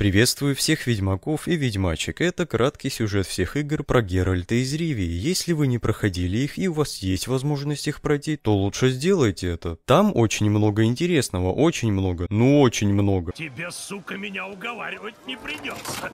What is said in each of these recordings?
Приветствую всех ведьмаков и ведьмачек. Это краткий сюжет всех игр про Геральта из Ривии. Если вы не проходили их и у вас есть возможность их пройти, то лучше сделайте это. Там очень много интересного, очень много, ну очень много. Тебе, сука, меня уговаривать не придется.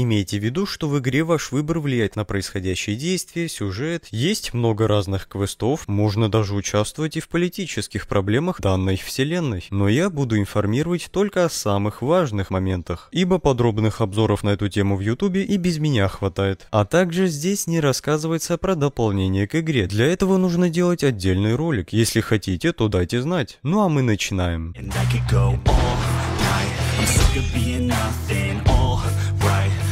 Имейте в виду, что в игре ваш выбор влияет на происходящее действие, сюжет, есть много разных квестов, можно даже участвовать и в политических проблемах данной вселенной. Но я буду информировать только о самых важных моментах, ибо подробных обзоров на эту тему в ютубе и без меня хватает. А также здесь не рассказывается про дополнение к игре, для этого нужно делать отдельный ролик, если хотите, то дайте знать. Ну а мы начинаем. And I could go all night. I'm sick of being nothing.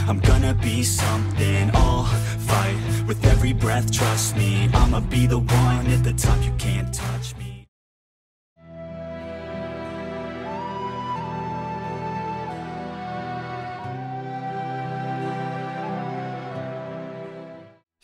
I'm gonna be something I'll fight with every breath, trust me I'ma be the one at the top, you can't touch me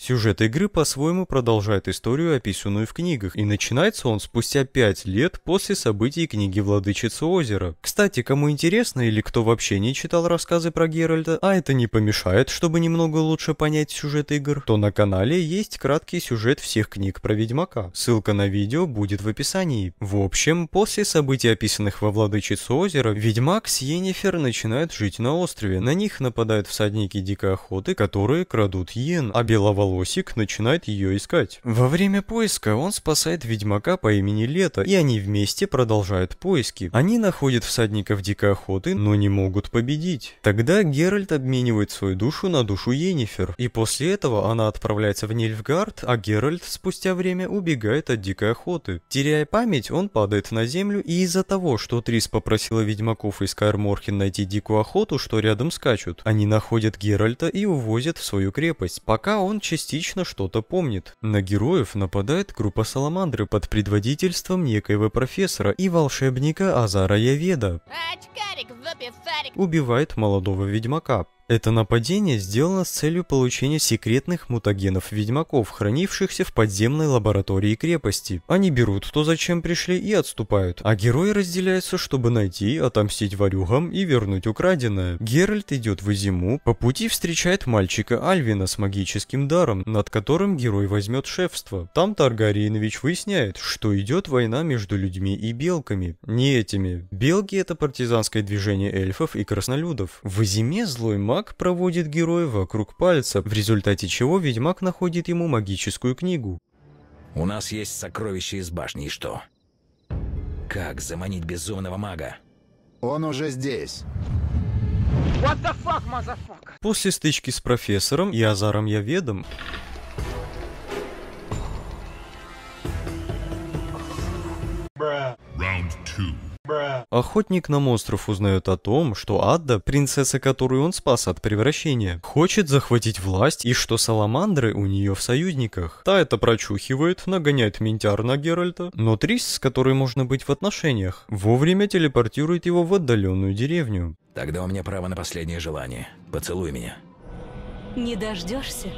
Сюжет игры по-своему продолжает историю, описанную в книгах, и начинается он спустя 5 лет после событий книги «Владычица озера». Кстати, кому интересно или кто вообще не читал рассказы про Геральта, а это не помешает, чтобы немного лучше понять сюжет игр, то на канале есть краткий сюжет всех книг про Ведьмака. Ссылка на видео будет в описании. В общем, после событий, описанных во «Владычице озера», Ведьмак с Йеннифер начинают жить на острове. На них нападают всадники дикой охоты, которые крадут Йен, а Беловолосый Лосик начинает ее искать. Во время поиска он спасает ведьмака по имени Лето, и они вместе продолжают поиски. Они находят всадников Дикой Охоты, но не могут победить. Тогда Геральт обменивает свою душу на душу Енифер, и после этого она отправляется в Нильфгард, а Геральт спустя время убегает от Дикой Охоты. Теряя память, он падает на землю, и из-за того, что Трис попросила ведьмаков из Каэрморхен найти Дикую Охоту, что рядом скачут, они находят Геральта и увозят в свою крепость, пока он частично частично что-то помнит. На героев нападает группа Саламандры под предводительством некоего профессора и волшебника Азара Яведа. убивает молодого ведьмака. Это нападение сделано с целью получения секретных мутагенов-ведьмаков, хранившихся в подземной лаборатории крепости. Они берут то, зачем пришли, и отступают, а герои разделяются, чтобы найти, отомстить варюгам и вернуть украденное. Геральт идет в зиму, по пути встречает мальчика Альвина с магическим даром, над которым герой возьмет шефство. Там Таргариенович выясняет, что идет война между людьми и белками. Не этими. Белки – это партизанское движение эльфов и краснолюдов. В зиме злой маг Маг проводит героя вокруг пальца, в результате чего ведьмак находит ему магическую книгу. «У нас есть сокровище из башни, и что?» «Как заманить безумного мага?» «Он уже здесь!» What the fuck, motherfucker? После стычки с профессором и Азаром Яведом Охотник на монстров узнает о том, что Адда, принцесса, которую он спас от превращения, хочет захватить власть и что Саламандры у нее в союзниках. Та это прочухивает, нагоняет ментяр на Геральта, но Трис, с которой можно быть в отношениях, вовремя телепортирует его в отдаленную деревню. Тогда у меня право на последнее желание. Поцелуй меня. Не дождешься?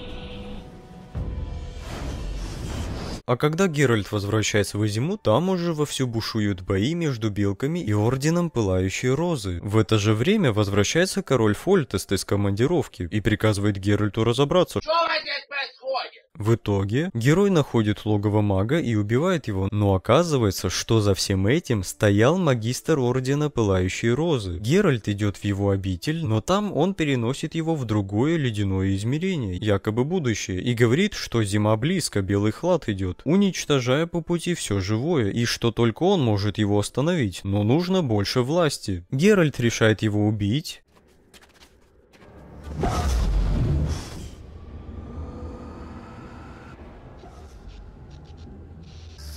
А когда Геральт возвращается в Азиму, там уже вовсю бушуют бои между белками и Орденом Пылающей Розы. В это же время возвращается король Фольтест из командировки и приказывает Геральту разобраться, что здесь происходит. В итоге герой находит логово мага и убивает его, но оказывается, что за всем этим стоял магистр ордена Пылающей Розы. Геральт идет в его обитель, но там он переносит его в другое ледяное измерение, якобы будущее, и говорит, что зима близко, белый хлад идет, уничтожая по пути все живое, и что только он может его остановить, но нужно больше власти. Геральт решает его убить.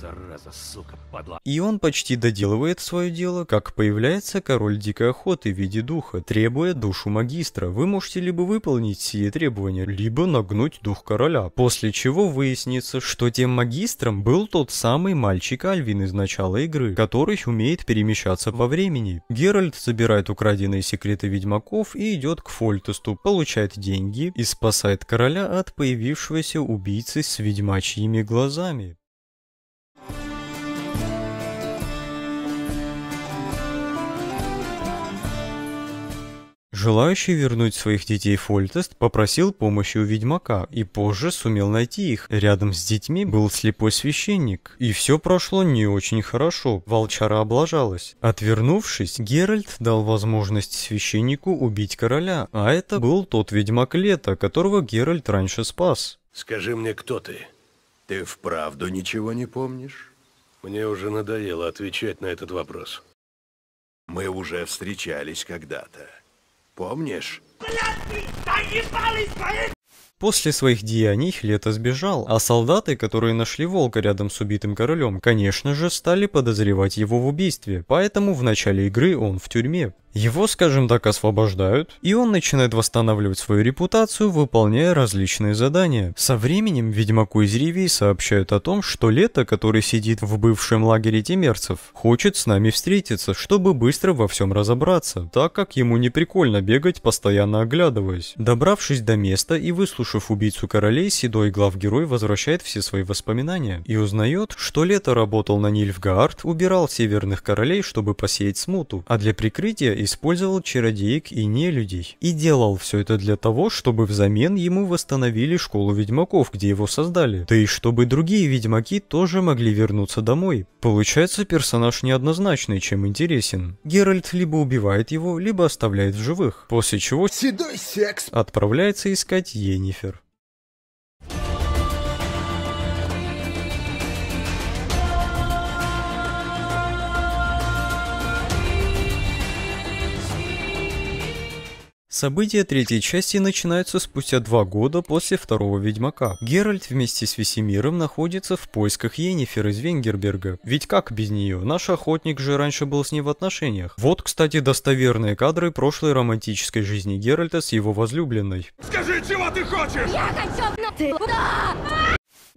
Зараза, сука, падла. И он почти доделывает свое дело, как появляется король дикой охоты в виде духа, требуя душу магистра. Вы можете либо выполнить сие требования, либо нагнуть дух короля. После чего выяснится, что тем магистром был тот самый мальчик Альвин из начала игры, который умеет перемещаться во времени. Геральт собирает украденные секреты ведьмаков и идет к Фольтесту, получает деньги и спасает короля от появившегося убийцы с ведьмачьими глазами. Желающий вернуть своих детей Фольтест попросил помощи у ведьмака и позже сумел найти их. Рядом с детьми был слепой священник, и все прошло не очень хорошо, волчара облажалась. Отвернувшись, Геральт дал возможность священнику убить короля, а это был тот ведьмак Лето, которого Геральт раньше спас. «Скажи мне, кто ты? Ты вправду ничего не помнишь?» Мне уже надоело отвечать на этот вопрос. Мы уже встречались когда-то. Помнишь? Блядь, заебались мои После своих деяний Лето сбежал, а солдаты, которые нашли волка рядом с убитым королем, конечно же, стали подозревать его в убийстве, поэтому в начале игры он в тюрьме. Его, скажем так, освобождают, и он начинает восстанавливать свою репутацию, выполняя различные задания. Со временем Ведьмаку из Ривии сообщают о том, что Лето, который сидит в бывшем лагере темерцев, хочет с нами встретиться, чтобы быстро во всем разобраться, так как ему не прикольно бегать, постоянно оглядываясь. Добравшись до места и выслушав Выслушав убийцу королей, седой главгерой возвращает все свои воспоминания и узнает, что лето работал на Нильфгаард, убирал северных королей, чтобы посеять смуту, а для прикрытия использовал чародеек и нелюдей. И делал все это для того, чтобы взамен ему восстановили школу ведьмаков, где его создали, да и чтобы другие ведьмаки тоже могли вернуться домой. Получается, персонаж неоднозначный, чем интересен. Геральт либо убивает его, либо оставляет в живых, после чего «Седой секс» отправляется искать Енифер. Люцифер. События третьей части начинаются спустя два года после второго Ведьмака. Геральт вместе с Весемиром находится в поисках Йеннифер из Венгерберга. Ведь как без нее? Наш охотник же раньше был с ней в отношениях. Вот, кстати, достоверные кадры прошлой романтической жизни Геральта с его возлюбленной. Скажи, чего ты хочешь? Я хочу... Ты...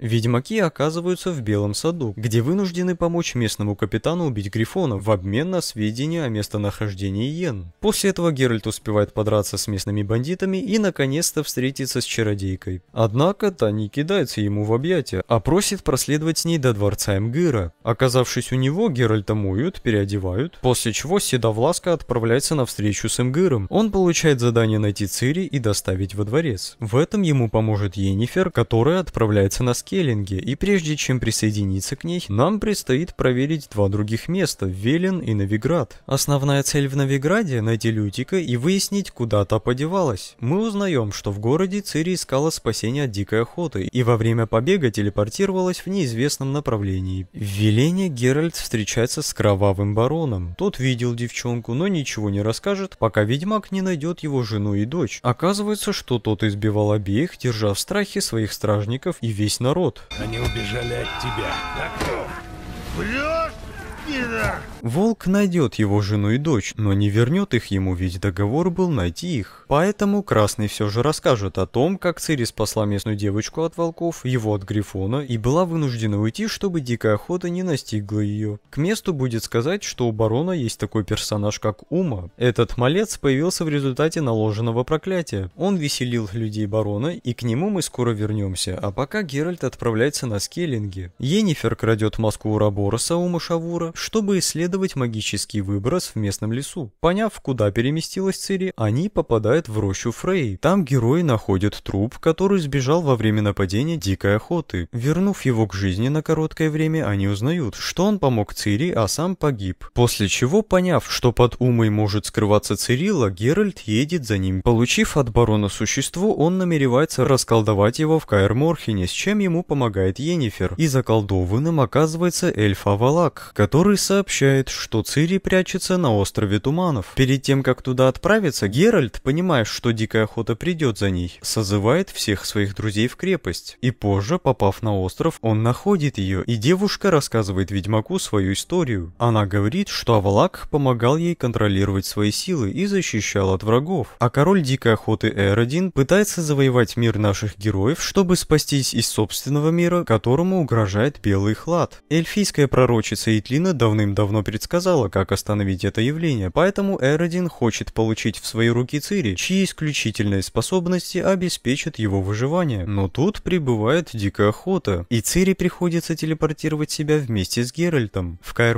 Ведьмаки оказываются в Белом саду, где вынуждены помочь местному капитану убить Грифона в обмен на сведения о местонахождении Йен. После этого Геральт успевает подраться с местными бандитами и наконец-то встретиться с чародейкой. Однако та не кидается ему в объятия, а просит проследовать с ней до дворца Эмгыра. Оказавшись у него, Геральта моют, переодевают, после чего Седовласка отправляется на встречу с Эмгыром. Он получает задание найти Цири и доставить во дворец. В этом ему поможет Енифер, которая отправляется на скид Келлинге, и прежде чем присоединиться к ней, нам предстоит проверить два других места – Велен и Новиград. Основная цель в Новиграде – найти Лютика и выяснить, куда та подевалась. Мы узнаем, что в городе Цири искала спасение от дикой охоты и во время побега телепортировалась в неизвестном направлении. В Велене Геральт встречается с кровавым бароном. Тот видел девчонку, но ничего не расскажет, пока ведьмак не найдет его жену и дочь. Оказывается, что тот избивал обеих, держа в страхе своих стражников и весь народ наоборот. Они убежали от тебя. Так кто? Врешь, пидор? Волк найдет его жену и дочь, но не вернет их ему, ведь договор был найти их. Поэтому Красный все же расскажет о том, как Цири спасла местную девочку от волков, его от Грифона, и была вынуждена уйти, чтобы дикая охота не настигла ее. К месту будет сказать, что у барона есть такой персонаж, как Ума. Этот малец появился в результате наложенного проклятия. Он веселил людей барона, и к нему мы скоро вернемся, а пока Геральт отправляется на скеллинги. Енифер крадет маску Урабороса у Машавура, чтобы исследовать исследовать магический выброс в местном лесу. Поняв, куда переместилась Цири, они попадают в рощу Фрей. Там герои находят труп, который сбежал во время нападения дикой охоты. Вернув его к жизни на короткое время, они узнают, что он помог Цири, а сам погиб. После чего, поняв, что под Умой может скрываться Цирилла, Геральт едет за ним. Получив от барона существо, он намеревается расколдовать его в Каэр Морхене, с чем ему помогает Енифер. И заколдованным оказывается эльф Авалак, который сообщает думает, что Цири прячется на острове Туманов. Перед тем, как туда отправиться, Геральт, понимая, что дикая охота придет за ней, созывает всех своих друзей в крепость. И позже, попав на остров, он находит ее, и девушка рассказывает ведьмаку свою историю. Она говорит, что Авалак помогал ей контролировать свои силы и защищал от врагов. А король дикой охоты Эродин пытается завоевать мир наших героев, чтобы спастись из собственного мира, которому угрожает белый хлад. Эльфийская пророчица Итлина давным-давно предсказала, как остановить это явление, поэтому Эродин хочет получить в свои руки Цири, чьи исключительные способности обеспечат его выживание. Но тут прибывает дикая охота, и Цири приходится телепортировать себя вместе с Геральтом. В каэр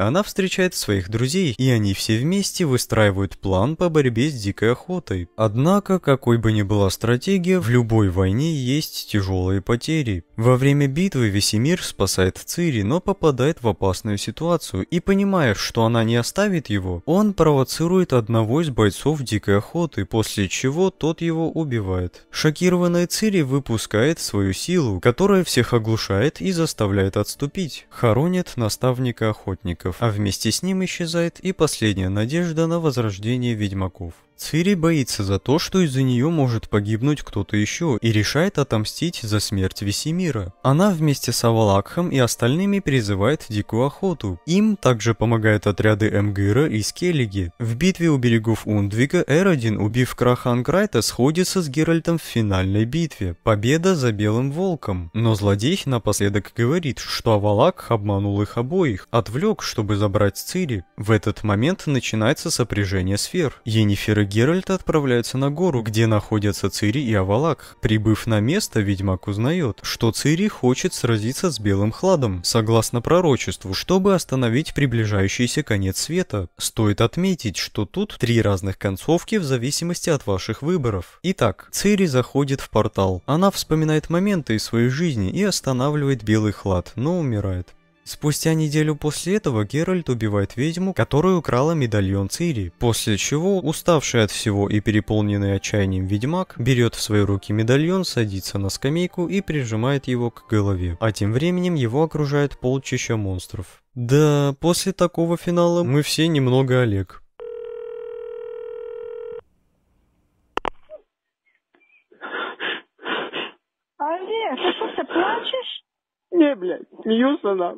она встречает своих друзей, и они все вместе выстраивают план по борьбе с дикой охотой. Однако, какой бы ни была стратегия, в любой войне есть тяжелые потери. Во время битвы Весемир спасает Цири, но попадает в опасную ситуацию и понимая, что она не оставит его, он провоцирует одного из бойцов дикой охоты, после чего тот его убивает. Шокированная Цири выпускает свою силу, которая всех оглушает и заставляет отступить. Хоронит наставника охотников, а вместе с ним исчезает и последняя надежда на возрождение ведьмаков. Цири боится за то, что из-за нее может погибнуть кто-то еще, и решает отомстить за смерть Весемира. Она вместе с Авалакхом и остальными призывает дикую охоту. Им также помогают отряды Эмгыра и Скеллиги. В битве у берегов Ундвика Эродин, убив Краханкрайта, сходится с Геральтом в финальной битве. Победа за Белым Волком. Но злодей напоследок говорит, что Авалак обманул их обоих, отвлек, чтобы забрать Цири. В этот момент начинается сопряжение сфер. Енифер и Геральт отправляются на гору, где находятся Цири и Авалак. Прибыв на место, ведьмак узнает, что Цири хочет сразиться с Белым Хладом, согласно пророчеству, чтобы остановить есть приближающийся конец света. Стоит отметить, что тут три разных концовки в зависимости от ваших выборов. Итак, Цири заходит в портал. Она вспоминает моменты из своей жизни и останавливает белый хлад, но умирает. Спустя неделю после этого Геральт убивает ведьму, которая украла медальон Цири, после чего уставший от всего и переполненный отчаянием ведьмак берет в свои руки медальон, садится на скамейку и прижимает его к голове, а тем временем его окружает полчища монстров. Да, после такого финала мы все немного Олег. Олег, ты что, ты плачешь? Не, блядь, смеюсь она.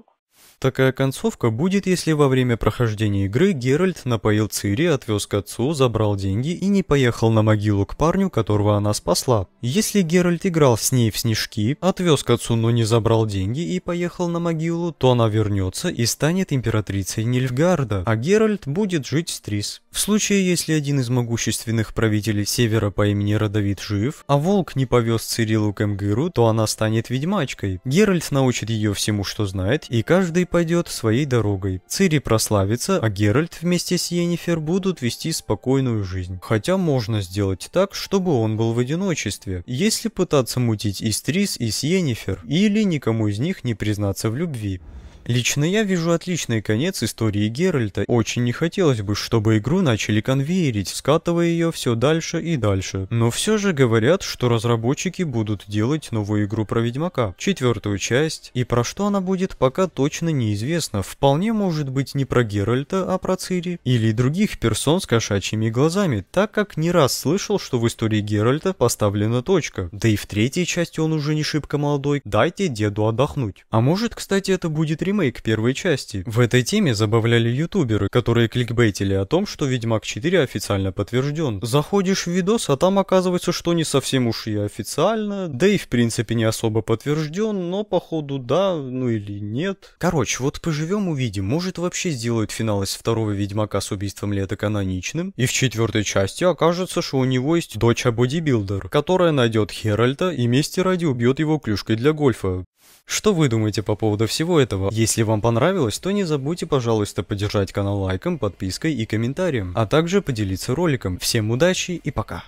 Такая концовка будет, если во время прохождения игры Геральт напоил Цири, отвез к отцу, забрал деньги и не поехал на могилу к парню, которого она спасла. Если Геральт играл с ней в снежки, отвез к отцу, но не забрал деньги и поехал на могилу, то она вернется и станет императрицей Нильфгарда, а Геральт будет жить с Трис. В случае, если один из могущественных правителей Севера по имени Родовид жив, а волк не повез Цирилу к Эмгиру, то она станет ведьмачкой. Геральт научит ее всему, что знает, и каждый пойдет своей дорогой. Цири прославится, а Геральт вместе с Йеннифер будут вести спокойную жизнь. Хотя можно сделать так, чтобы он был в одиночестве. Если пытаться мутить и с Трис, и с Йеннифер, или никому из них не признаться в любви. Лично я вижу отличный конец истории Геральта. Очень не хотелось бы, чтобы игру начали конвейерить, скатывая ее все дальше и дальше. Но все же говорят, что разработчики будут делать новую игру про Ведьмака, четвертую часть, и про что она будет пока точно неизвестно. Вполне может быть не про Геральта, а про Цири, или других персон с кошачьими глазами, так как не раз слышал, что в истории Геральта поставлена точка. Да и в третьей части он уже не шибко молодой, дайте деду отдохнуть. А может, кстати, это будет ремонт ремейк первой части. В этой теме забавляли ютуберы, которые кликбейтили о том, что Ведьмак 4 официально подтвержден. Заходишь в видос, а там оказывается, что не совсем уж и официально, да и в принципе не особо подтвержден, но походу да, ну или нет. Короче, вот поживем увидим, может вообще сделают финал из второго Ведьмака с убийством лета каноничным, и в четвертой части окажется, что у него есть дочь бодибилдер, которая найдет Херальда и вместе ради убьет его клюшкой для гольфа. Что вы думаете по поводу всего этого? Если вам понравилось, то не забудьте, пожалуйста, поддержать канал лайком, подпиской и комментарием, а также поделиться роликом. Всем удачи и пока!